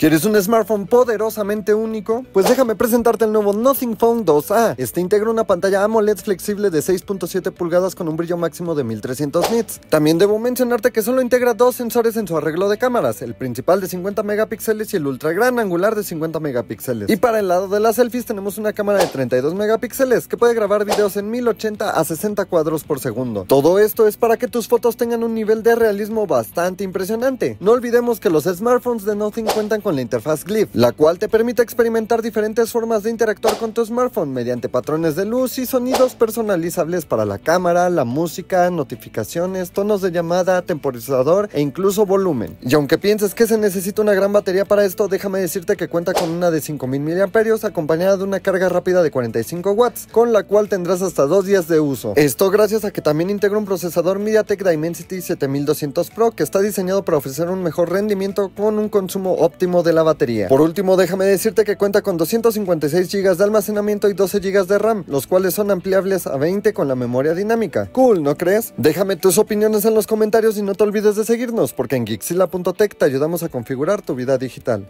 ¿Quieres un smartphone poderosamente único? Pues déjame presentarte el nuevo Nothing Phone 2A. Este integra una pantalla AMOLED flexible de 6.7 pulgadas con un brillo máximo de 1300 nits. También debo mencionarte que solo integra dos sensores en su arreglo de cámaras, el principal de 50 megapíxeles y el ultra gran angular de 50 megapíxeles. Y para el lado de las selfies tenemos una cámara de 32 megapíxeles que puede grabar videos en 1080 a 60 cuadros por segundo. Todo esto es para que tus fotos tengan un nivel de realismo bastante impresionante. No olvidemos que los smartphones de Nothing cuentan con la interfaz Glyph, la cual te permite experimentar diferentes formas de interactuar con tu smartphone mediante patrones de luz y sonidos personalizables para la cámara, la música, notificaciones, tonos de llamada, temporizador e incluso volumen. Y aunque pienses que se necesita una gran batería para esto, déjame decirte que cuenta con una de 5000 mAh acompañada de una carga rápida de 45 watts, con la cual tendrás hasta dos días de uso. Esto gracias a que también integra un procesador MediaTek Dimensity 7200 Pro que está diseñado para ofrecer un mejor rendimiento con un consumo óptimo de la batería. Por último, déjame decirte que cuenta con 256 GB de almacenamiento y 12 GB de RAM, los cuales son ampliables a 20 con la memoria dinámica. Cool, ¿no crees? Déjame tus opiniones en los comentarios y no te olvides de seguirnos, porque en Geekzilla.tech te ayudamos a configurar tu vida digital.